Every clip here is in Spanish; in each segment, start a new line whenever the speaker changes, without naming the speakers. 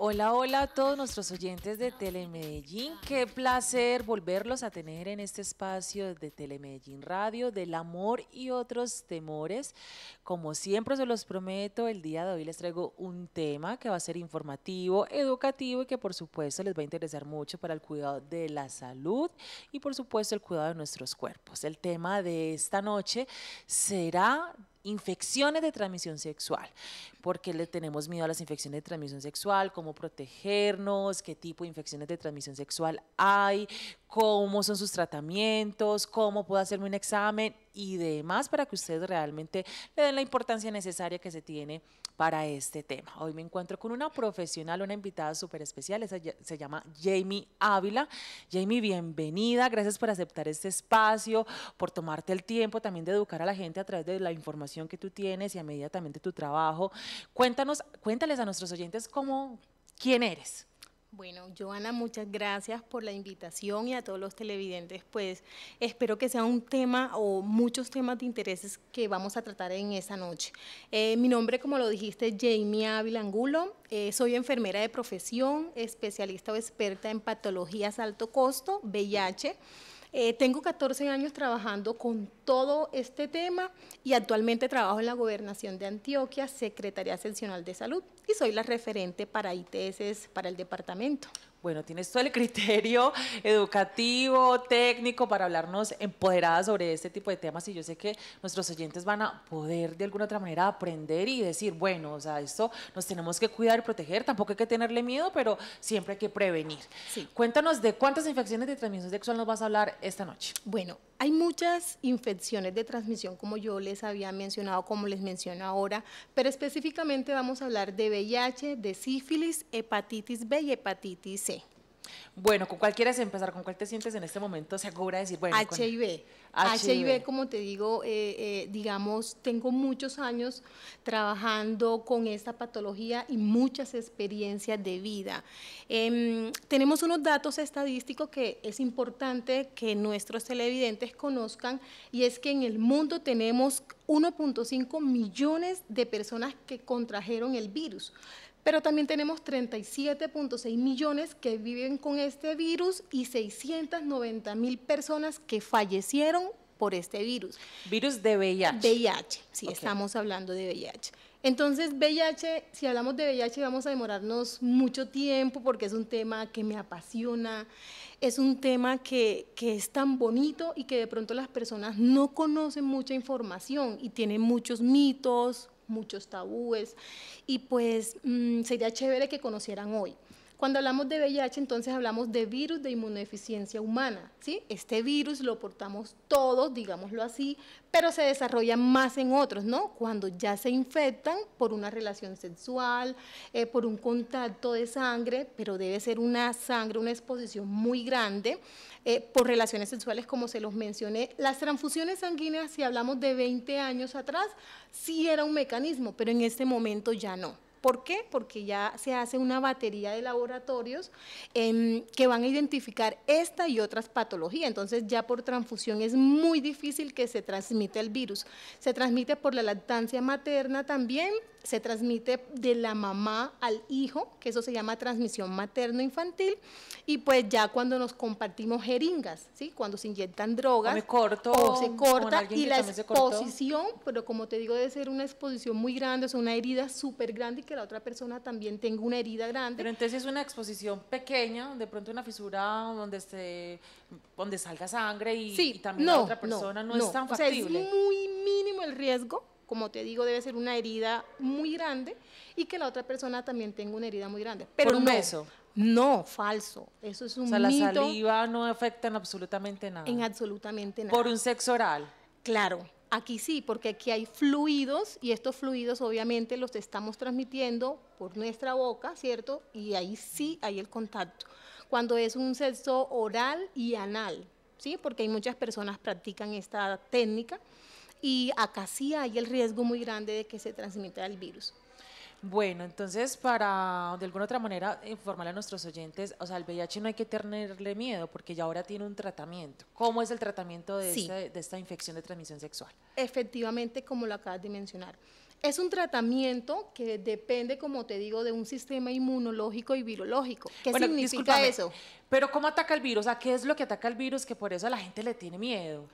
Hola, hola a todos nuestros oyentes de Telemedellín. Qué placer volverlos a tener en este espacio de Telemedellín Radio, del amor y otros temores. Como siempre se los prometo, el día de hoy les traigo un tema que va a ser informativo, educativo y que por supuesto les va a interesar mucho para el cuidado de la salud y por supuesto el cuidado de nuestros cuerpos. El tema de esta noche será infecciones de transmisión sexual. porque le tenemos miedo a las infecciones de transmisión sexual? ¿Cómo protegernos? ¿Qué tipo de infecciones de transmisión sexual hay? ¿Cómo son sus tratamientos? ¿Cómo puedo hacerme un examen? Y demás para que ustedes realmente le den la importancia necesaria que se tiene para este tema. Hoy me encuentro con una profesional, una invitada súper especial, se llama Jamie Ávila. Jamie, bienvenida, gracias por aceptar este espacio, por tomarte el tiempo también de educar a la gente a través de la información que tú tienes y a medida también de tu trabajo. Cuéntanos, cuéntales a nuestros oyentes cómo, quién eres.
Bueno, Joana, muchas gracias por la invitación y a todos los televidentes, pues espero que sea un tema o muchos temas de intereses que vamos a tratar en esa noche. Eh, mi nombre, como lo dijiste, Jamie Ávila Angulo, eh, soy enfermera de profesión, especialista o experta en patologías alto costo, VIH. Eh, tengo 14 años trabajando con todo este tema y actualmente trabajo en la Gobernación de Antioquia, Secretaría Seccional de Salud, y soy la referente para ITS para
el departamento. Bueno, tienes todo el criterio educativo, técnico para hablarnos empoderada sobre este tipo de temas y yo sé que nuestros oyentes van a poder de alguna otra manera aprender y decir, bueno, o sea, esto nos tenemos que cuidar y proteger, tampoco hay que tenerle miedo, pero siempre hay que prevenir. Sí. Cuéntanos de cuántas infecciones de transmisión sexual nos vas a hablar esta noche. Bueno,
hay muchas infecciones de transmisión, como yo les había mencionado, como les menciono ahora, pero específicamente vamos a hablar de VIH, de sífilis, hepatitis
B y hepatitis C. Bueno, ¿con cuál quieres empezar? ¿Con cuál te sientes en este momento se de decir, bueno? HIV. HIV,
como te digo, eh, eh, digamos, tengo muchos años trabajando con esta patología y muchas experiencias de vida. Em, tenemos unos datos estadísticos que es importante que nuestros televidentes conozcan y es que en el mundo tenemos 1.5 millones de personas que contrajeron el virus. Pero también tenemos 37.6 millones que viven con este virus y 690 mil personas que fallecieron por este virus. Virus de VIH. VIH, sí, estamos hablando de VIH. Entonces, VIH, si hablamos de VIH vamos a demorarnos mucho tiempo porque es un tema que me apasiona, es un tema que, que es tan bonito y que de pronto las personas no conocen mucha información y tienen muchos mitos, muchos tabúes y pues mm, sería chévere que conocieran hoy. Cuando hablamos de VIH, entonces hablamos de virus de inmunodeficiencia humana, ¿sí? Este virus lo portamos todos, digámoslo así, pero se desarrolla más en otros, ¿no? Cuando ya se infectan por una relación sexual, eh, por un contacto de sangre, pero debe ser una sangre, una exposición muy grande, eh, por relaciones sexuales, como se los mencioné. Las transfusiones sanguíneas, si hablamos de 20 años atrás, sí era un mecanismo, pero en este momento ya no. ¿Por qué? Porque ya se hace una batería de laboratorios em, que van a identificar esta y otras patologías. Entonces ya por transfusión es muy difícil que se transmita el virus. Se transmite por la lactancia materna también se transmite de la mamá al hijo, que eso se llama transmisión materno-infantil, y pues ya cuando nos compartimos jeringas, ¿sí? cuando se inyectan
drogas, o, corto, se corta, y la exposición,
pero como te digo, debe ser una exposición muy grande, o sea, una herida súper grande y que la otra persona también tenga una herida grande.
Pero entonces es una exposición pequeña, de pronto una fisura donde, se, donde salga sangre y, también la otra persona no, es tan factible. O sea, es
muy mínimo el riesgo como te digo, debe ser una herida muy grande y que la otra persona también tenga una herida muy grande. Pero Por un beso. No, falso. Eso es un mito. O sea, la saliva
no afecta en absolutamente nada. En
absolutamente nada. Por un sexo oral. Claro. Aquí sí, porque aquí hay fluidos y estos fluidos obviamente los estamos transmitiendo por nuestra boca, ¿cierto? Y ahí sí hay el contacto. Cuando es un sexo oral y anal, ¿sí? Porque hay muchas personas practican esta técnica y acá sí hay el riesgo muy grande de
que se transmita el virus. Bueno, entonces para de alguna otra manera informar a nuestros oyentes, o sea, el VIH no hay que tenerle miedo porque ya ahora tiene un tratamiento. ¿Cómo es el tratamiento este, de, esta infección de transmisión sexual?
Efectivamente, como lo acabas de mencionar. Es un tratamiento que depende, como te digo, de un sistema inmunológico y virológico.
¿Qué significa eso? Pero ¿cómo ataca el virus? ¿A qué es lo que ataca el virus que por eso a la gente le tiene miedo?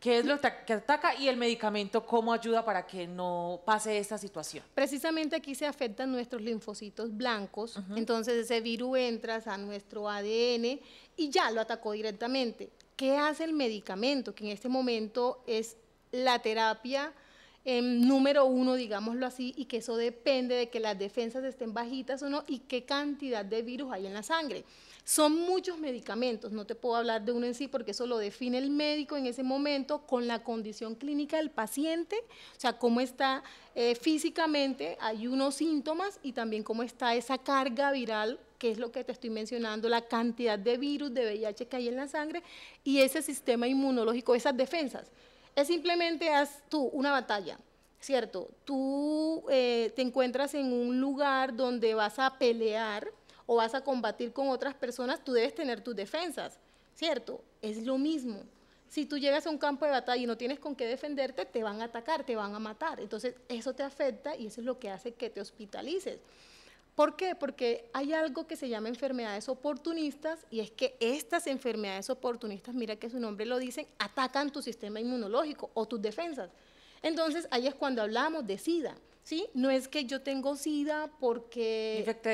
qué es lo que ataca y el medicamento cómo ayuda para que no pase esta situación.
Precisamente aquí se afectan nuestros linfocitos blancos, entonces ese virus entra a nuestro ADN y ya lo atacó directamente. ¿Qué hace el medicamento? Que en este momento es la terapia em, número uno, digámoslo así, y que eso depende de que las defensas estén bajitas o no y qué cantidad de virus hay en la sangre. Son muchos medicamentos, no te puedo hablar de uno en sí porque eso lo define el médico en ese momento con la condición clínica del paciente, o sea, cómo está eh, físicamente, hay unos síntomas y también cómo está esa carga viral que es lo que te estoy mencionando, la cantidad de virus, de VIH que hay en la sangre y ese sistema inmunológico, esas defensas. Es simplemente haz tú una batalla, ¿cierto? Tú eh, te encuentras en un lugar donde vas a pelear o vas a combatir con otras personas, tú debes tener tus defensas, ¿cierto? Es lo mismo. Si tú llegas a un campo de batalla y no tienes con qué defenderte, te van a atacar, te van a matar. Entonces, eso te afecta y eso es lo que hace que te hospitalices. ¿Por qué? Porque hay algo que se llama enfermedades oportunistas y es que estas enfermedades oportunistas, mira que su nombre lo dicen, atacan tu sistema inmunológico o tus defensas. Entonces, ahí es cuando hablamos de SIDA. ¿sí? No es que yo tengo SIDA porque me infecté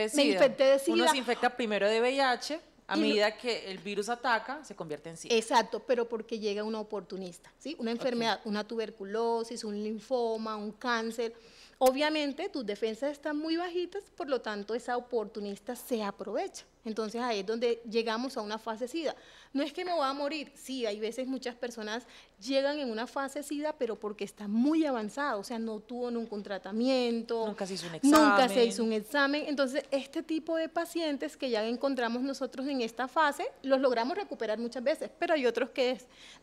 de SIDA. Uno se infecta
primero de VIH, a medida que el virus ataca, se convierte en SIDA.
Exacto, pero porque llega una oportunista, ¿sí? Una enfermedad, una tuberculosis, un linfoma, un cáncer. Obviamente tus defensas están muy bajitas, por lo tanto esa oportunista se aprovecha. Entonces ahí es donde llegamos a una fase SIDA. No es que me va a morir, sí, hay veces muchas personas llegan en una fase SIDA, pero porque está muy avanzado o sea, no tuvo nunca un tratamiento, nunca se hizo un examen. Nunca se hizo un examen. Entonces, este tipo de pacientes que ya encontramos nosotros en esta fase, los logramos recuperar muchas veces, pero hay otros que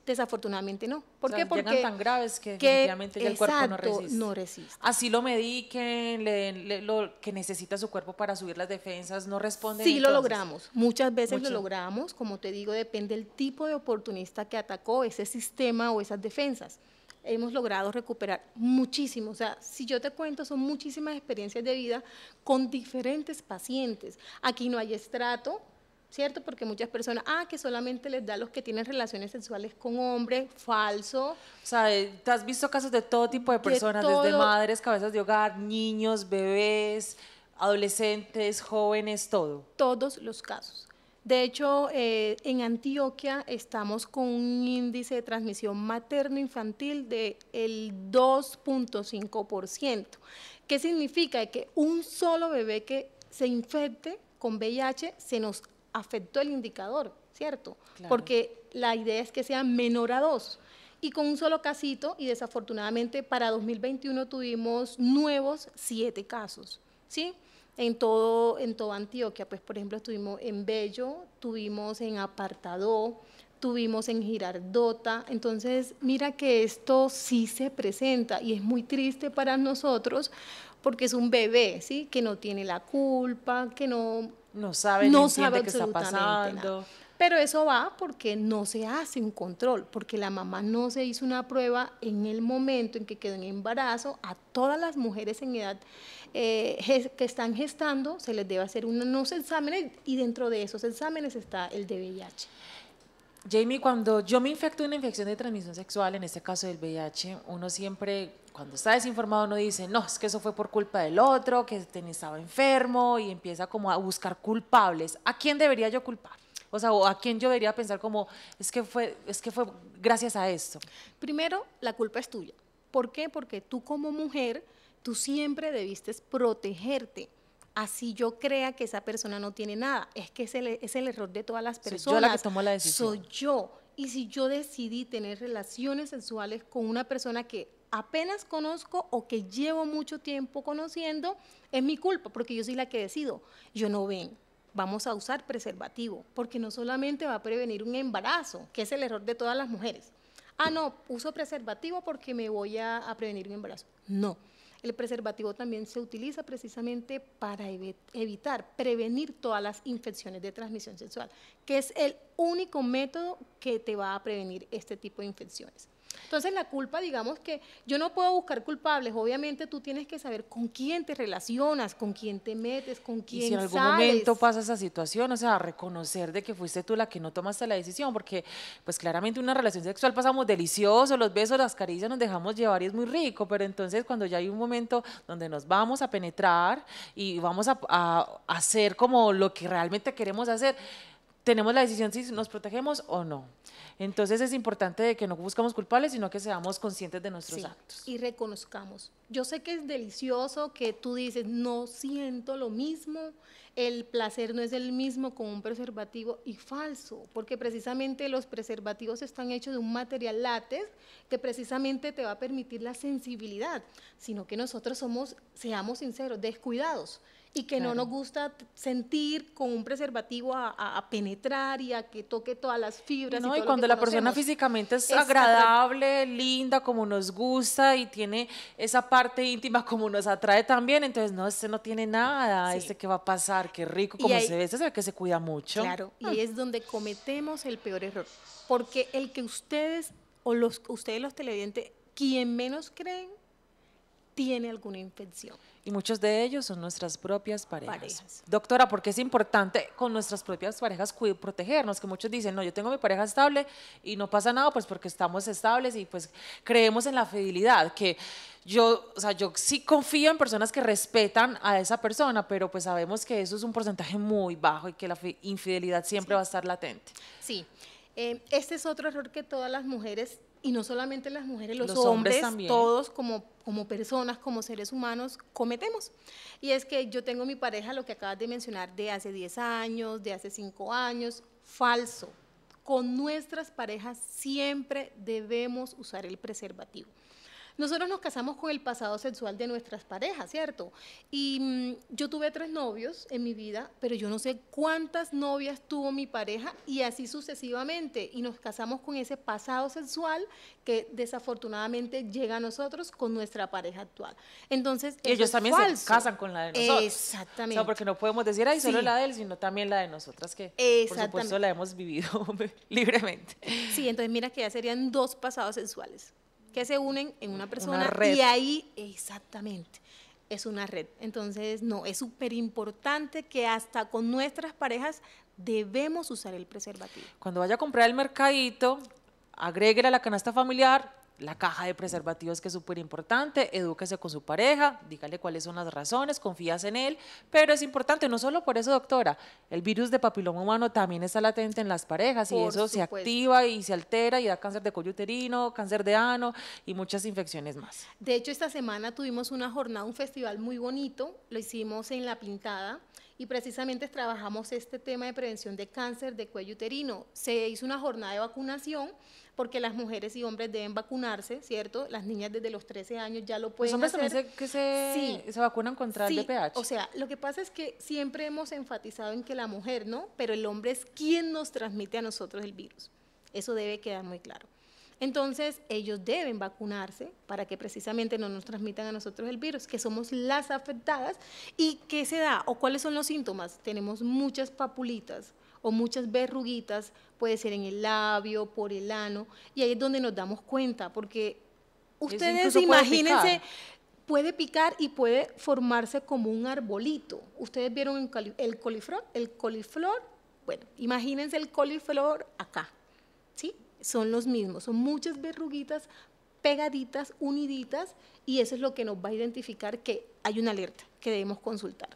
desafortunadamente no. ¿Por qué? Porque llegan tan graves que, que el cuerpo no resiste. no resiste.
Así lo mediquen, le, lo que necesita su cuerpo para subir las defensas, no responde Sí, lo logramos muchas veces lo logramos,
como te digo, depende del tipo de oportunista que atacó ese sistema o esas defensas. Hemos logrado recuperar muchísimo, o sea, si yo te cuento, son muchísimas experiencias de vida con diferentes pacientes. Aquí no hay estrato, ¿cierto? Porque muchas personas, ah, que solamente les da los que tienen relaciones sexuales con hombres, falso.
O sea, eh, te has visto casos de todo tipo de personas, desde madres, cabezas de hogar, niños, bebés, Adolescentes, jóvenes, todo. Todos los casos.
De hecho, eh, en Antioquia estamos con un índice de transmisión materno-infantil del el 2.5%. ¿Qué significa? Que un solo bebé que se infecte con VIH se nos afectó el indicador, ¿cierto? Porque la idea es que sea menor a dos. y con un solo casito, y desafortunadamente para 2021 tuvimos nuevos siete casos. ¿sí? En todo, en toda Antioquia, pues por ejemplo estuvimos en Bello, tuvimos en Apartadó, tuvimos en Girardota. Entonces, mira que esto sí se presenta y es muy triste para nosotros porque es un bebé, ¿sí? Que no tiene la culpa, que no... No sabe, no sabe qué está pasando. Pero eso va porque no se hace un control, porque la mamá no se hizo una prueba en el momento en que quedó en embarazo. A todas las mujeres en edad eh, que están gestando se les debe hacer unos exámenes
y dentro de esos exámenes está el de VIH. Jamie, cuando yo me infecto una infección de transmisión sexual, en este caso del VIH, uno siempre, cuando está desinformado, uno dice, no, es que eso fue por culpa del otro, que estaba enfermo y empieza como a buscar culpables. ¿A quién debería yo culpar? O sea, ¿a quién yo debería pensar como, es que, fue, es que fue gracias a esto? Primero, la culpa es tuya. ¿Por qué? Porque tú como mujer,
tú siempre debiste protegerte así yo crea que esa persona no tiene nada. Es que es el, es el error de todas las personas. Soy yo la que tomó la decisión. Soy yo. Y si yo decidí tener relaciones sexuales con una persona que apenas conozco o que llevo mucho tiempo conociendo, es mi culpa, porque yo soy la que decido. Yo no ven vamos a usar preservativo, porque no solamente va a prevenir un embarazo, que es el error de todas las mujeres. Ah, no, uso preservativo porque me voy a, prevenir un embarazo. No, el preservativo también se utiliza precisamente para evitar, prevenir todas las infecciones de transmisión sexual, que es el único método que te va a prevenir este tipo de infecciones. Entonces la culpa, digamos que yo no puedo buscar culpables, obviamente tú tienes que saber con quién te relacionas, con quién te metes, con quién... Y si en algún momento
pasa esa situación, o sea, reconocer de que fuiste tú la que no tomaste la decisión, porque pues claramente una relación sexual pasamos delicioso, los besos, las caricias nos dejamos llevar y es muy rico, pero entonces cuando ya hay un momento donde nos vamos a penetrar y vamos a hacer como lo que realmente queremos hacer, tenemos la decisión si nos protegemos o no. Entonces es importante que no buscamos culpables, sino que seamos conscientes de nuestros actos.
Y reconozcamos. Yo sé que es delicioso que tú dices, no siento lo mismo, el placer no es el mismo con un preservativo y falso, porque precisamente los preservativos están hechos de un material látex que precisamente te va a permitir la sensibilidad, sino que nosotros somos, seamos sinceros, descuidados y que no nos gusta sentir con un preservativo a, penetrar y a que toque todas las fibras. y, cuando la persona
físicamente es, agradable, linda, como nos gusta y tiene esa parte íntima como nos atrae también, entonces no, este no tiene nada, este que va a pasar, qué rico, como se ve, este el que se cuida mucho. Claro, y ah. es
donde cometemos el peor error, porque el que ustedes o los ustedes los televidentes, quien menos creen tiene alguna
infección. Y muchos de ellos son nuestras propias parejas. parejas. Doctora, porque es importante con nuestras propias parejas protegernos, que muchos dicen, no, yo tengo mi pareja estable y no pasa nada, pues porque estamos estables y pues creemos en la fidelidad, que yo, o sea, yo sí confío en personas que respetan a esa persona, pero pues sabemos que eso es un porcentaje muy bajo y que la infidelidad siempre va a estar latente.
Sí, eh, este es otro error que todas las mujeres y no solamente las mujeres, los, hombres, todos como, como personas, como seres humanos, cometemos. Y es que yo tengo mi pareja, lo que acabas de mencionar, de hace 10 años, de hace 5 años, falso. Con nuestras parejas siempre debemos usar el preservativo. Nosotros nos casamos con el pasado sexual de nuestras parejas, ¿cierto? Y mm, yo tuve tres novios en mi vida, pero yo no sé cuántas novias tuvo mi pareja y así sucesivamente. Y nos casamos con ese pasado sexual que desafortunadamente llega a nosotros con nuestra pareja actual. Entonces, ellos también se
casan con la de nosotros. Exactamente. porque no podemos decir, ay, solo la de él, sino también la de nosotras, que por supuesto la hemos vivido libremente.
Sí, entonces mira que ya serían dos pasados sexuales que se unen en una persona y ahí exactamente es una red. Entonces, no, es súper importante que hasta con nuestras parejas debemos usar el preservativo.
Cuando vaya a comprar el mercadito, agregue a la canasta familiar la caja de preservativos que es súper importante, edúquese con su pareja, dígale cuáles son las razones, confías en él, pero es importante, no solo por eso, doctora, el virus de papiloma humano también está latente en las parejas y eso se activa y se altera y da cáncer de cuello uterino, cáncer de ano y muchas infecciones más.
De hecho, esta semana tuvimos una jornada, un festival muy bonito, lo hicimos en La Pintada y precisamente trabajamos este tema de prevención de cáncer de cuello uterino. Se hizo una jornada de vacunación porque las mujeres y hombres deben vacunarse, ¿cierto? Las niñas desde los 13 años ya lo pueden los hombres también
se, que se, vacunan contra el DPH. O sea,
lo que pasa es que siempre hemos enfatizado en que la mujer, ¿no? Pero el hombre es quien nos transmite a nosotros el virus. Eso debe quedar muy claro. Entonces, ellos deben vacunarse para que precisamente no nos transmitan a nosotros el virus, que somos las afectadas. ¿Y qué se da? ¿O cuáles son los síntomas? Tenemos muchas papulitas o muchas verruguitas, puede ser en el labio, por el ano, y ahí es donde nos damos cuenta, porque ustedes imagínense, puede picar. y puede formarse como un arbolito. Ustedes vieron el coliflor, el coliflor, bueno, imagínense el coliflor acá, ¿sí? Son los mismos, son muchas verruguitas pegaditas, uniditas, y eso es lo que nos va a identificar
que hay una alerta que debemos consultar.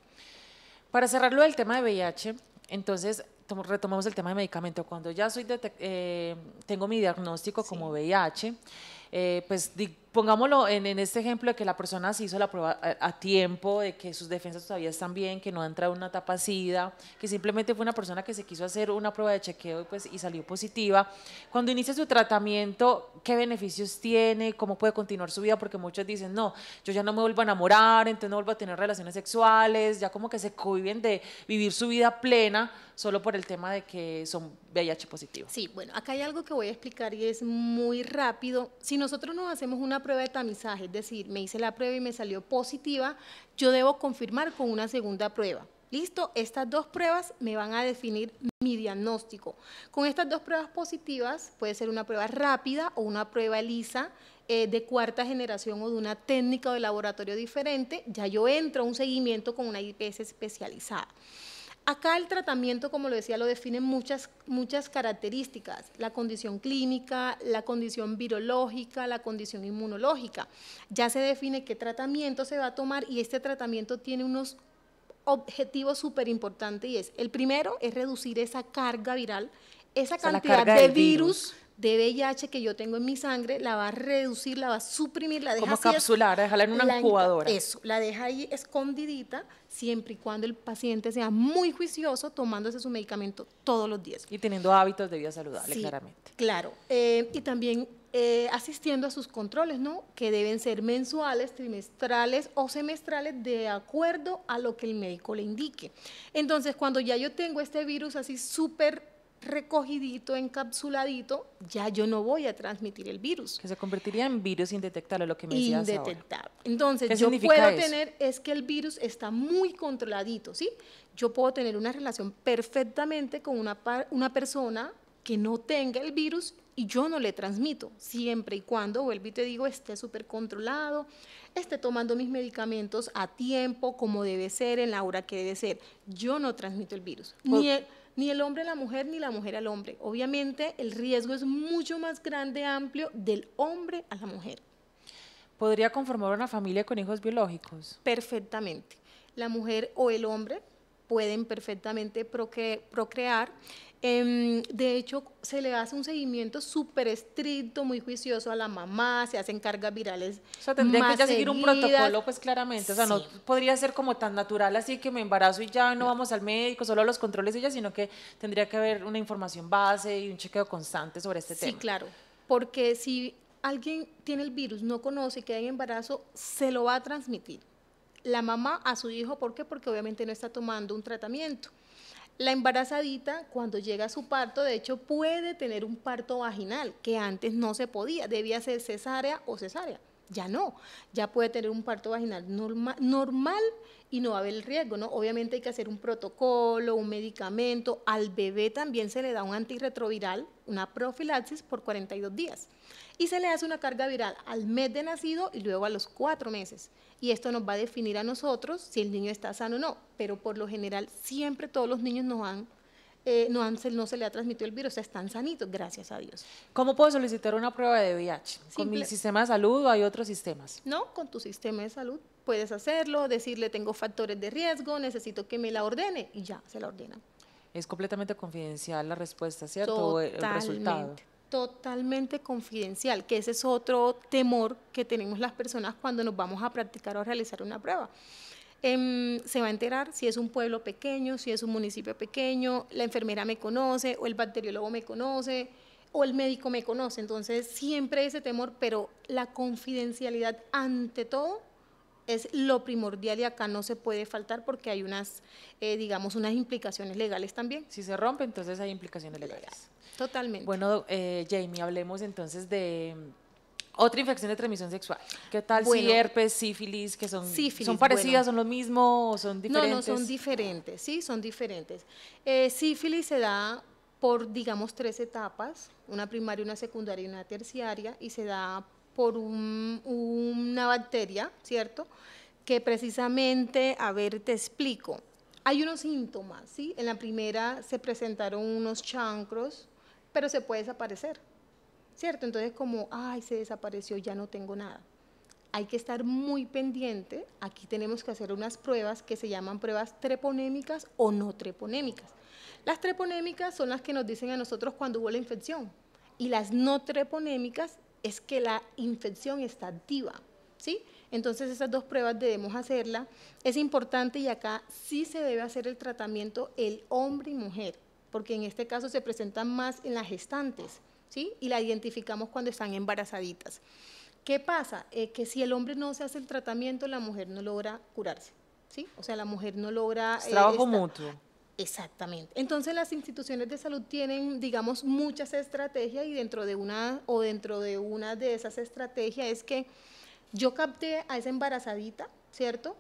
Para cerrarlo del tema de VIH, entonces retomamos el tema de medicamento, cuando ya soy eh, tengo mi diagnóstico como VIH, eh, pues pongámoslo en, este ejemplo de que la persona se hizo la prueba a, tiempo, de que sus defensas todavía están bien, que no ha entrado una etapa SIDA, que simplemente fue una persona que se quiso hacer una prueba de chequeo y, pues, y salió positiva. Cuando inicia su tratamiento, ¿qué beneficios tiene? ¿Cómo puede continuar su vida? Porque muchos dicen, no, yo ya no me vuelvo a enamorar, entonces no vuelvo a tener relaciones sexuales, ya como que se cohiben de vivir su vida plena solo por el tema de que son VIH positivos.
Sí, bueno, acá hay algo que voy a explicar y es muy rápido. Si nosotros nos hacemos una prueba de tamizaje, es decir, me hice la prueba y me salió positiva, yo debo confirmar con una segunda prueba. Listo, estas dos pruebas me van a definir mi diagnóstico. Con estas dos pruebas positivas, puede ser una prueba rápida o una prueba lisa eh, de cuarta generación o de una técnica o de laboratorio diferente, ya yo entro a un seguimiento con una IPS especializada. Acá el tratamiento, como lo decía, lo definen muchas, muchas características, la condición clínica, la condición virológica, la condición inmunológica. Ya se define qué tratamiento se va a tomar y este tratamiento tiene unos objetivos súper importantes y es, el primero es reducir esa carga viral, esa cantidad de virus de VIH que yo tengo en mi sangre, la va a reducir, la va a suprimir, la deja Como capsular,
¿Dejarla en una incubadora. Eso,
la deja ahí escondidita, siempre y cuando el paciente sea muy juicioso tomándose su medicamento todos los días. Y teniendo
hábitos de vida saludable, claramente.
Claro, eh, y también eh, asistiendo a sus controles, ¿no? Que deben ser mensuales, trimestrales o semestrales de acuerdo a lo que el médico le indique. Entonces, cuando ya yo tengo este virus así súper recogidito, encapsuladito, ya yo no voy a transmitir
el virus. Que se convertiría en virus indetectable, lo que me decías Indetectable. Entonces, yo puedo tener,
es que el virus está muy controladito, ¿sí? Yo puedo tener una relación perfectamente con una, una persona que no tenga el virus y yo no le transmito, siempre y cuando, vuelvo y te digo, esté súper controlado, esté tomando mis medicamentos a tiempo, como debe ser, en la hora que debe ser. Yo no transmito el virus ni el hombre a la mujer ni la mujer al hombre. Obviamente el riesgo es mucho más grande, amplio,
del hombre a la mujer. ¿Podría conformar una familia con hijos biológicos?
Perfectamente. La mujer o el hombre pueden perfectamente procrear Em, de hecho, se le hace un seguimiento súper estricto,
muy juicioso a la mamá, se hacen cargas virales. O sea, tendría que seguir un protocolo, pues claramente. O sea, no podría ser como tan natural así que me embarazo y ya no, vamos al médico, solo a los controles y ya, sino que tendría que haber una información base y un chequeo constante sobre este tema. Sí, claro.
Porque si alguien tiene el virus, no conoce, queda en embarazo, se lo va a transmitir la mamá a su hijo. ¿Por qué? Porque obviamente no está tomando un tratamiento. La embarazadita, cuando llega a su parto, de hecho puede tener un parto vaginal, que antes no se podía, debía ser cesárea o cesárea ya no, ya puede tener un parto vaginal normal y no va a haber el riesgo, ¿no? Obviamente hay que hacer un protocolo, un medicamento, al bebé también se le da un antirretroviral, una profilaxis por 42 días y se le hace una carga viral al mes de nacido y luego a los cuatro meses. Y esto nos va a definir a nosotros si el niño está sano o no, pero por lo general siempre todos los niños nos han eh, no, no se le ha transmitido el virus, están sanitos, gracias a Dios.
¿Cómo puedo solicitar una prueba de VIH? ¿Con mi sistema de salud o hay otros sistemas?
No, con tu sistema de salud puedes hacerlo, decirle tengo factores de riesgo, necesito que me la ordene y ya se la ordena.
Es completamente confidencial la respuesta, ¿cierto? Totalmente. El resultado
totalmente confidencial, que ese es otro temor que tenemos las personas cuando nos vamos a practicar o realizar una prueba. Em, se va a enterar si es un pueblo pequeño, si es un municipio pequeño, la enfermera me conoce o el bacteriólogo me conoce o el médico me conoce. Entonces siempre ese temor, pero la confidencialidad ante todo es lo primordial y acá no se puede faltar porque hay unas, eh, digamos, unas implicaciones legales también.
Si se rompe, entonces hay implicaciones legales. Totalmente. Bueno, eh, Jamie, hablemos entonces de otra infección de transmisión sexual. ¿Qué tal si herpes, sífilis, que son, son parecidas, son lo mismo o son diferentes? No, no, son
diferentes, sí, son diferentes. Eh, sífilis se da por, digamos, tres etapas, una primaria, una secundaria y una terciaria, y se da por una bacteria, ¿cierto? Que precisamente, a ver, te explico. Hay unos síntomas, ¿sí? En la primera se presentaron unos chancros, pero se puede desaparecer. ¿cierto? Entonces como, ay, se desapareció, ya no tengo nada. Hay que estar muy pendiente, aquí tenemos que hacer unas pruebas que se llaman pruebas treponémicas o no treponémicas. Las treponémicas son las que nos dicen a nosotros cuando hubo la infección y las no treponémicas es que la infección está activa, ¿sí? Entonces esas dos pruebas debemos hacerla. Es importante y acá sí se debe hacer el tratamiento el hombre y mujer, porque en este caso se presentan más en las gestantes. ¿sí? Y la identificamos cuando están embarazaditas. ¿Qué pasa? Eh, que si el hombre no se hace el tratamiento, la mujer no logra curarse, ¿sí? O sea, la mujer no logra... Eh, trabajo mutuo. Exactamente. Entonces las instituciones de salud tienen, digamos, muchas estrategias y dentro de una o dentro de una de esas estrategias es que yo capté a esa embarazadita, ¿cierto?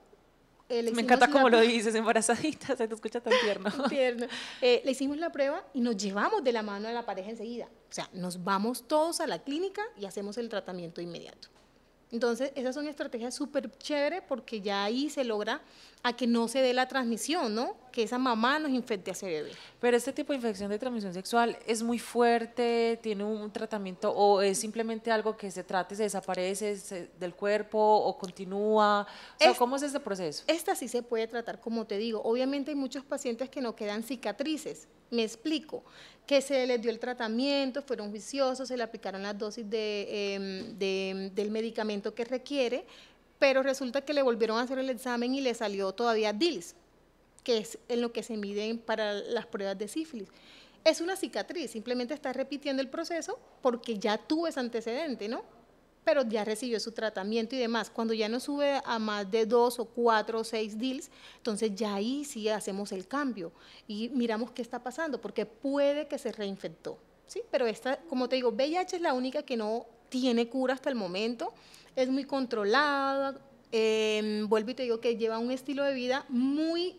Eh, Me encanta como lo dices, embarazadita,
se te escucha tan tierno.
tierno. Eh, le hicimos la prueba y nos llevamos de la mano a la pareja enseguida. O sea, nos vamos todos a la clínica y hacemos el tratamiento inmediato. Entonces, esas son estrategias súper chévere porque ya
ahí se logra a que no se dé la transmisión, ¿no? que esa mamá nos infecte a ese Pero este tipo de infección de transmisión sexual es muy fuerte, tiene un tratamiento o es simplemente algo que se trate, se desaparece del cuerpo o continúa. ¿Cómo es
este proceso? Esta sí se puede tratar, como te digo. Obviamente hay muchos pacientes que no quedan cicatrices. Me explico, que se les dio el tratamiento, fueron juiciosos, se le aplicaron las dosis de, em, del medicamento que requiere, pero resulta que le volvieron a hacer el examen y le salió todavía DILS, que es en lo que se miden para las pruebas de sífilis. Es una cicatriz, simplemente está repitiendo el proceso porque ya tuvo ese antecedente, ¿no? Pero ya recibió su tratamiento y demás. Cuando ya no sube a más de dos o cuatro o seis deals, entonces ya ahí sí hacemos el cambio y miramos qué está pasando, porque puede que se reinfectó, ¿sí? Pero esta, como te digo, VIH es la única que no tiene cura hasta el momento, es muy controlada, em, vuelvo y te digo que lleva un estilo de vida muy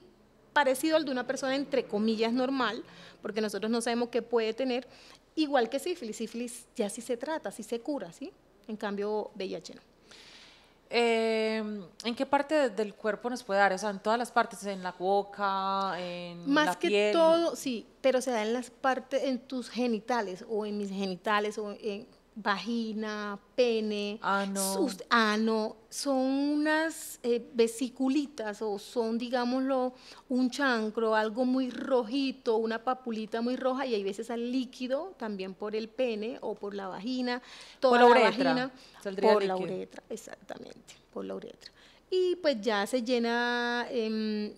parecido al de una persona entre comillas normal, porque nosotros no sabemos qué puede tener, igual que sífilis. Sífilis ya sí se trata, sí se
cura, ¿sí? En cambio, VIH no. Eh, ¿En qué parte del cuerpo nos puede dar? O sea, en todas las partes, en la boca, en Más que todo, sí,
pero se da en las partes, en tus genitales o en mis genitales o en, vagina, pene, ano, ah no son unas eh, vesiculitas o son, digámoslo, un chancro, algo muy rojito, una papulita muy roja y hay veces al líquido también por el pene o por la vagina, toda por la, uretra, vagina,
por la uretra,
exactamente, por la uretra. Y pues ya se llena... Em,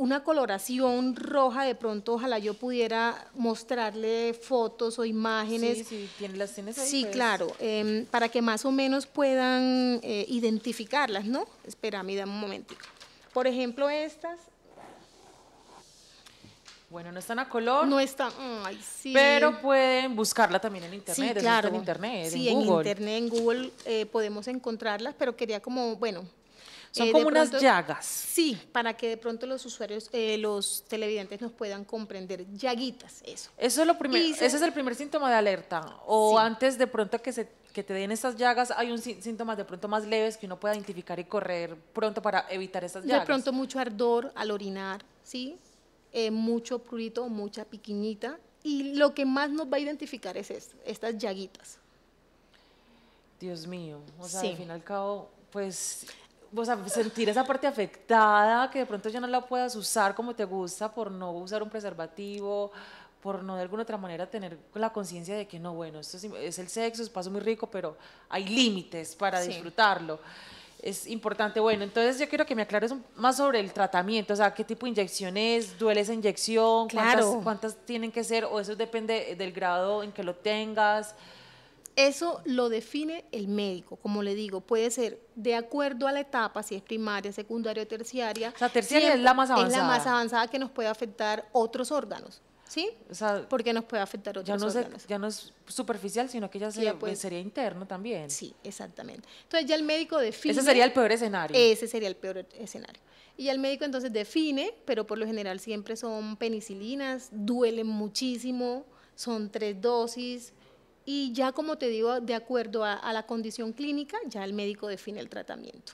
una coloración roja, de pronto ojalá yo pudiera mostrarle fotos o imágenes. Sí,
sí, las tienes ahí. Sí, pues. claro,
em, para que más o menos puedan eh, identificarlas, ¿no? Espera, dame un momentito. Por ejemplo, estas
bueno, no están a color.
No están, sí. Pero
pueden buscarla también en internet. Sí, claro. En internet, sí, en, Google. en internet,
en Google eh, podemos encontrarlas, pero quería como, bueno,
son eh, como unas llagas. Sí,
para que de pronto los usuarios, eh, los televidentes nos puedan comprender.
Llaguitas, eso. Eso es lo primero, ese es el primer síntoma de alerta. O antes de pronto que se te den esas llagas, hay un síntomas de pronto más leves que uno pueda identificar y correr pronto para evitar esas llagas. De pronto
mucho ardor al orinar, ¿sí? Eh, mucho prurito, mucha piquiñita. Y lo que más nos va a identificar es esto, estas llaguitas.
Dios mío, o sea, al fin y al cabo, pues o sea, sentir esa parte afectada, que de pronto ya no la puedas usar como te gusta por no usar un preservativo, por no de alguna otra manera tener la conciencia de que no, bueno, esto es, el sexo, es paso muy rico, pero hay límites para disfrutarlo. Es importante. Bueno, entonces yo quiero que me aclares más sobre el tratamiento, o sea, qué tipo de inyección es, duele esa inyección, ¿Cuántas, cuántas tienen que ser, o eso depende del grado en que lo tengas. Eso lo
define el médico, como le digo, puede ser de acuerdo a la etapa, si es primaria, secundaria o terciaria. O sea, terciaria es la más avanzada. Es la más avanzada que nos puede afectar otros órganos. ¿Sí?
Porque nos puede afectar otros ya no órganos. ya no es superficial, sino que ya, sería interno también. Sí, exactamente.
Entonces ya el médico define... Ese sería el peor escenario. Ese sería el peor escenario. Y ya el médico entonces define, pero por lo general siempre son penicilinas, duelen muchísimo, son tres dosis, y ya como te digo, de acuerdo a, la condición clínica, ya el médico define el tratamiento.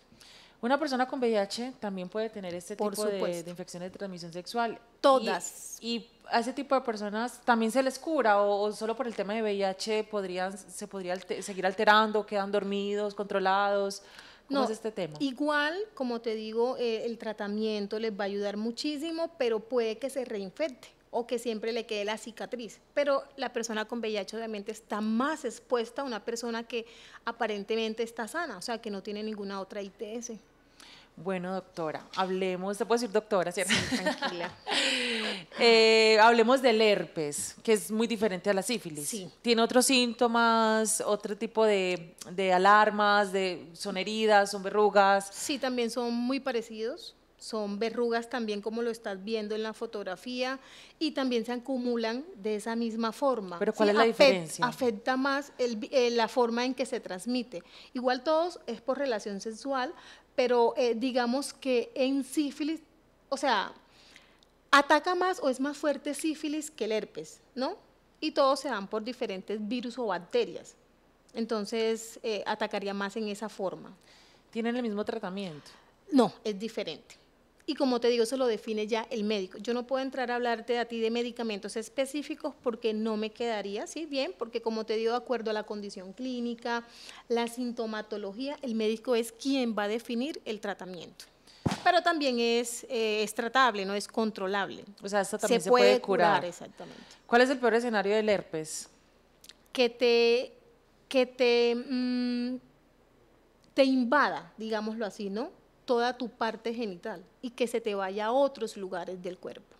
Una persona con VIH
también puede tener este tipo de, infección infecciones de transmisión sexual. Todas. Y, a ese tipo de personas también se les cura o, solo por el tema de VIH podrían, se podría seguir alterando, quedan dormidos, controlados. no, es este tema?
Igual, como te digo, eh, el tratamiento les va a ayudar muchísimo, pero puede que se reinfecte o que siempre le quede la cicatriz. Pero la persona con VIH obviamente está más expuesta a una persona que aparentemente está sana, o sea, que no tiene ninguna otra ITS.
Bueno, doctora, hablemos, te puede decir doctora, ¿cierto? tranquila. Eh, hablemos del herpes, que es muy diferente a la sífilis. Sí. Tiene otros síntomas, otro tipo de, alarmas, de, son heridas, son verrugas. Sí, también son muy parecidos
son verrugas también como lo estás viendo en la fotografía y también se acumulan de esa misma forma. Pero ¿cuál es la diferencia? Afecta más eh, la forma en que se transmite. Igual todos es por relación sexual, pero eh, digamos que en sífilis, o sea, ataca más o es más fuerte sífilis que el herpes, ¿no? Y todos se dan por diferentes virus o bacterias. Entonces, eh, atacaría más en esa forma. ¿Tienen el mismo tratamiento? No, es diferente y como te digo, eso lo define ya el médico. Yo no puedo entrar a hablarte a ti de medicamentos específicos porque no me quedaría, ¿sí? Bien, porque como te digo, de acuerdo a la condición clínica, la sintomatología, el médico es quien va a definir el tratamiento. Pero también es, eh, tratable, no es controlable. O sea, esto también se, puede, curar. Exactamente.
¿Cuál es el peor escenario del herpes?
Que te, que te, mm, te invada, digámoslo así, ¿no? toda tu parte genital y que se te vaya a otros lugares del cuerpo.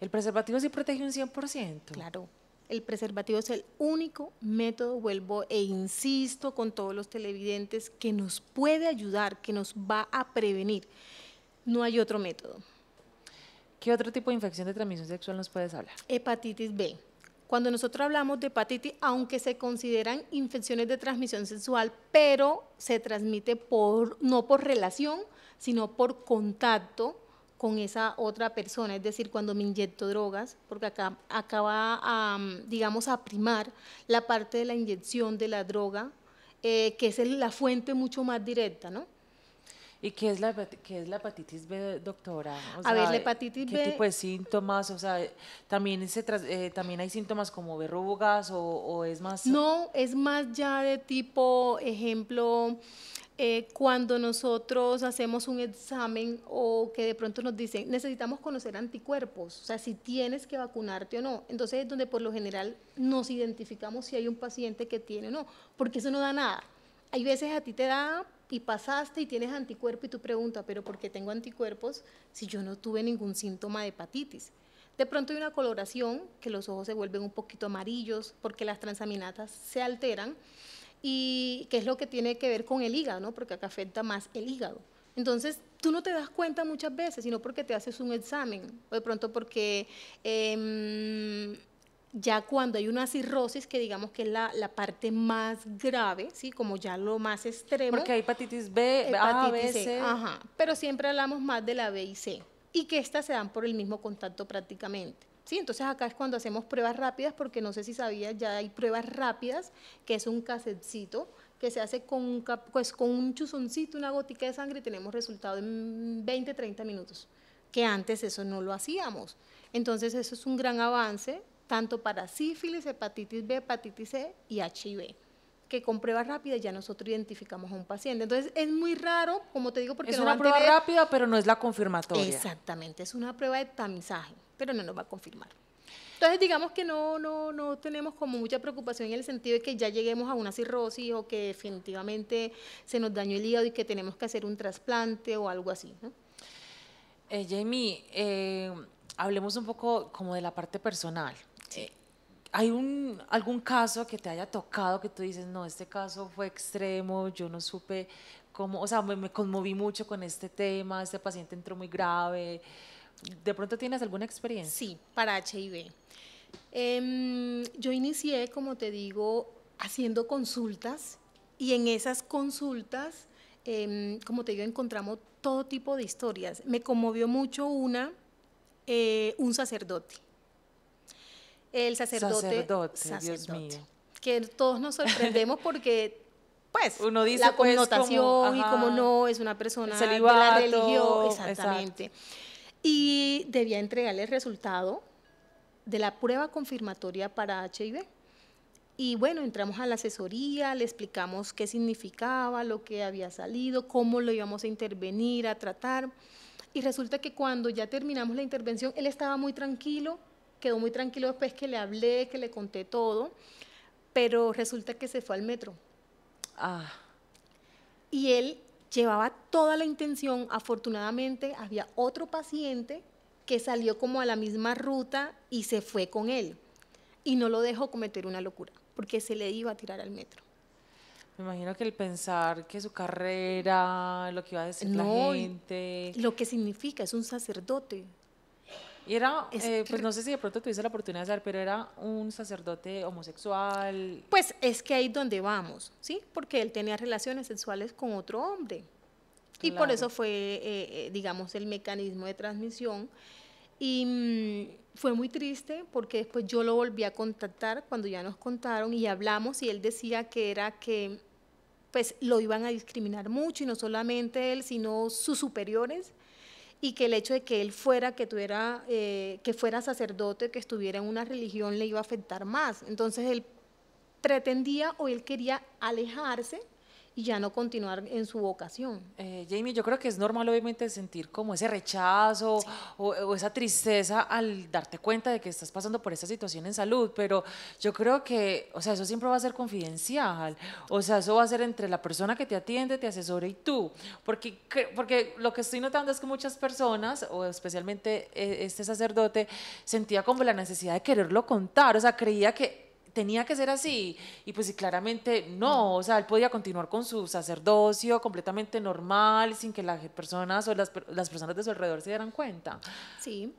¿El preservativo sí protege un 100%? Claro. El preservativo es el único método, vuelvo e insisto con todos los televidentes, que nos puede ayudar, que nos va a prevenir. No hay otro método. ¿Qué otro tipo de infección de transmisión sexual nos puedes hablar? Hepatitis B. Cuando nosotros hablamos de hepatitis, aunque se consideran infecciones de transmisión sexual, pero se transmite por, no por relación, sino por contacto con esa otra persona, es decir, cuando me inyecto drogas, porque acá, acaba, digamos, a primar la parte de la inyección de la droga, eh, que es la fuente mucho más directa, ¿no?
¿Y qué es la, qué es la hepatitis B, doctora? a ver, la hepatitis B... ¿Qué tipo de síntomas? O sea, ¿también, se eh, ¿también hay síntomas como verrugas o, es más...?
No, es más ya de tipo, ejemplo, eh, cuando nosotros hacemos un examen o que de pronto nos dicen, necesitamos conocer anticuerpos, o sea, si tienes que vacunarte o no. Entonces es donde por lo general nos identificamos si hay un paciente que tiene o no, porque eso no da nada. Hay veces a ti te da y pasaste y tienes anticuerpo y tú preguntas, pero ¿por qué tengo anticuerpos si yo no tuve ningún síntoma de hepatitis? De pronto hay una coloración, que los ojos se vuelven un poquito amarillos porque las transaminatas se alteran y que es lo que tiene que ver con el hígado, ¿no? porque acá afecta más el hígado. Entonces, tú no te das cuenta muchas veces, sino porque te haces un examen, o de pronto porque em, ya cuando hay una cirrosis, que digamos que es la, parte más grave, ¿sí? como ya lo más extremo. Porque hay hepatitis B, A, B, C. Pero siempre hablamos más de la B y C, y que estas se dan por el mismo contacto prácticamente. ¿sí? Entonces acá es cuando hacemos pruebas rápidas, porque no sé si sabías, ya hay pruebas rápidas, que es un casetcito que se hace con un, pues, con un chuzoncito, una gotica de sangre, y tenemos resultado en 20, 30 minutos, que antes eso no lo hacíamos. Entonces eso es un gran avance tanto para sífilis, hepatitis B, hepatitis C y HIV que con pruebas rápidas ya nosotros identificamos a un paciente. Entonces es muy raro, como te digo, porque es una prueba rápida,
pero no es la confirmatoria.
Exactamente, es una prueba de tamizaje, pero no nos va a confirmar. Entonces digamos que no, no, no tenemos como mucha preocupación en el sentido de que ya lleguemos a una cirrosis o que definitivamente se nos dañó el hígado y que tenemos que hacer un trasplante o algo así.
Eh, Jamie, eh, hablemos un poco como de la parte personal. Eh, ¿Hay algún caso que te haya tocado que tú dices, no, este caso fue extremo, yo no supe cómo, o sea, me, conmoví mucho con este tema, este paciente entró muy grave? ¿De pronto tienes alguna experiencia? Sí, para HIV.
Em, yo inicié, como te digo, haciendo consultas y en esas consultas, em, como te digo, encontramos todo tipo de historias. Me conmovió mucho una, eh, un sacerdote el sacerdote. Que todos nos sorprendemos porque,
pues, Uno dice, la pues, connotación pues, y como no
es una persona de la religión. Exactamente. Y debía entregarle el resultado de la prueba confirmatoria para HIV. Y bueno, entramos a la asesoría, le explicamos qué significaba, lo que había salido, cómo lo íbamos a intervenir, a tratar. Y resulta que cuando ya terminamos la intervención, él estaba muy tranquilo, quedó muy tranquilo después que le hablé, que le conté todo, pero resulta que se fue al metro. Ah. Y él llevaba toda la intención, afortunadamente había otro paciente que salió como a la misma ruta y se fue con él. Y no lo dejó cometer una locura, porque se le iba a tirar al metro.
Me imagino que el pensar que su carrera, lo que iba a decir la gente. Lo
que significa, es un sacerdote,
y era, eh, pues no sé si de pronto tuviste la oportunidad de saber, pero era un sacerdote homosexual. Pues es que ahí donde vamos, ¿sí?
Porque él tenía relaciones sexuales con otro hombre. Y por eso fue, eh, eh, digamos, el mecanismo de transmisión. Y mm, fue muy triste porque después yo lo volví a contactar cuando ya nos contaron y hablamos y él decía que era que pues lo iban a discriminar mucho y no solamente él, sino sus superiores y que el hecho de que él fuera, que tuviera, eh, que fuera sacerdote, que estuviera en una religión, le iba a afectar más. Entonces él pretendía o él quería alejarse y ya no continuar
en su vocación. Eh, Jamie, yo creo que es normal obviamente sentir como ese rechazo o, esa tristeza al darte cuenta de que estás pasando por esa situación en salud, pero yo creo que, o sea, eso siempre va a ser confidencial, o sea, eso va a ser entre la persona que te atiende, te asesora y tú, porque, porque lo que estoy notando es que muchas personas, o especialmente eh, este sacerdote, sentía como la necesidad de quererlo contar, o sea, creía que tenía que ser así. Y pues claramente no, o sea, él podía continuar con su sacerdocio completamente normal, sin que las personas o las, las personas de su alrededor se dieran cuenta.
Sí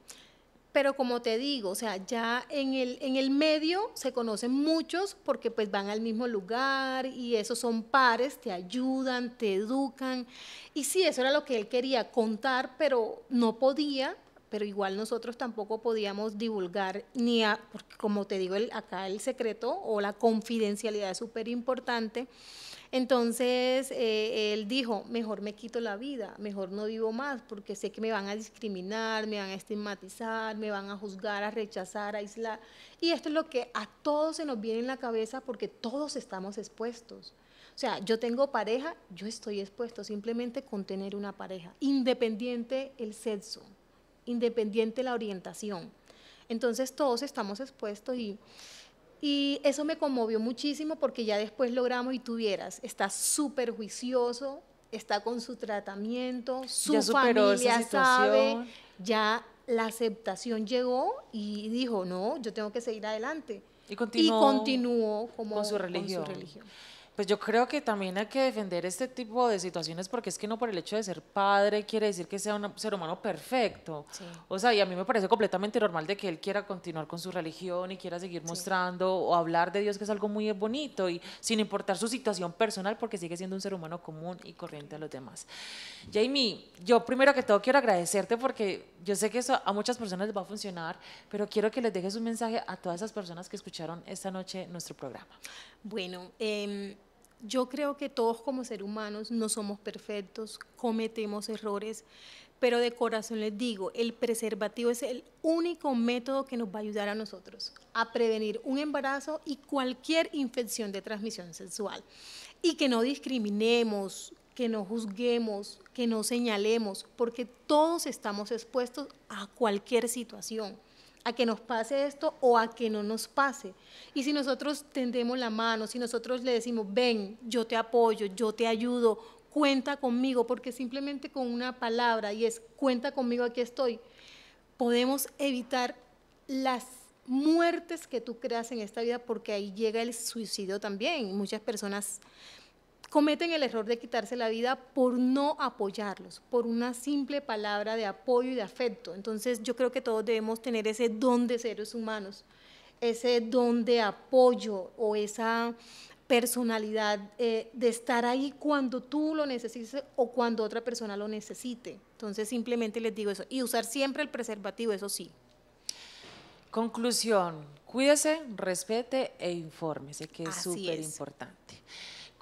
pero como te digo, o sea, ya en el, en el medio se conocen muchos porque pues van al mismo lugar y esos son pares, te ayudan, te educan. Y sí, eso era lo que él quería contar, pero no podía pero igual nosotros tampoco podíamos divulgar ni a, porque como te digo, el, acá el secreto o la confidencialidad es súper importante. Entonces eh, él dijo, mejor me quito la vida, mejor no vivo más, porque sé que me van a discriminar, me van a estigmatizar, me van a juzgar, a rechazar, a aislar. Y esto es lo que a todos se nos viene en la cabeza porque todos estamos expuestos. O sea, yo tengo pareja, yo estoy expuesto simplemente con tener una pareja, independiente el sexo independiente la orientación. Entonces todos estamos expuestos y, y eso me conmovió muchísimo porque ya después logramos y tuvieras, está súper juicioso, está con su tratamiento, su ya familia sabe, ya la aceptación llegó y dijo, no, yo tengo que seguir adelante.
Y continuó,
como, con su religión.
Pues yo creo que también hay que defender este tipo de situaciones porque es que no por el hecho de ser padre quiere decir que sea un ser humano perfecto. O sea, y a mí me parece completamente normal de que él quiera continuar con su religión y quiera seguir mostrando o hablar de Dios, que es algo muy bonito, y sin importar su situación personal porque sigue siendo un ser humano común y corriente a los demás. Jamie, yo primero que todo quiero agradecerte porque yo sé que eso a muchas personas les va a funcionar, pero quiero que les dejes un mensaje a todas esas personas que escucharon esta noche nuestro programa.
Bueno, eh yo creo que todos como seres humanos no somos perfectos, cometemos errores, pero de corazón les digo, el preservativo es el único método que nos va a ayudar a nosotros a prevenir un embarazo y cualquier infección de transmisión sexual. Y que no discriminemos, que no juzguemos, que no señalemos, porque todos estamos expuestos a cualquier situación a que nos pase esto o a que no nos pase. Y si nosotros tendemos la mano, si nosotros le decimos, ven, yo te apoyo, yo te ayudo, cuenta conmigo, porque simplemente con una palabra y es, cuenta conmigo, aquí estoy, podemos evitar las muertes que tú creas en esta vida, porque ahí llega el suicidio también. Muchas personas cometen el error de quitarse la vida por no apoyarlos, por una simple palabra de apoyo y de afecto. Entonces yo creo que todos debemos tener ese don de seres humanos, ese don de apoyo o esa personalidad eh, de estar ahí cuando tú lo necesites o cuando otra persona lo necesite. Entonces simplemente les digo eso. Y usar siempre el preservativo, eso sí.
Conclusión, cuídese, respete e infórmese, que es súper importante.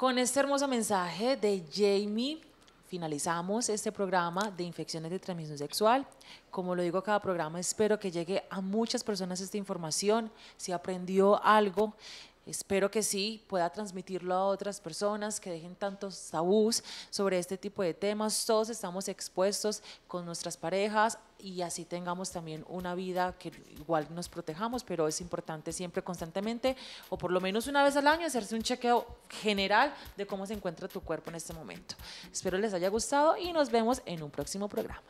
Con este hermoso mensaje de Jamie finalizamos este programa de infecciones de transmisión sexual. Como lo digo cada programa, espero que llegue a muchas personas esta información, si aprendió algo, Espero que sí pueda transmitirlo a otras personas, que dejen tantos tabús sobre este tipo de temas. Todos estamos expuestos con nuestras parejas y así tengamos también una vida que igual nos protejamos, pero es importante siempre constantemente o por lo menos una vez al año hacerse un chequeo general de cómo se encuentra tu cuerpo en este momento. Espero les haya gustado y nos vemos en un próximo programa.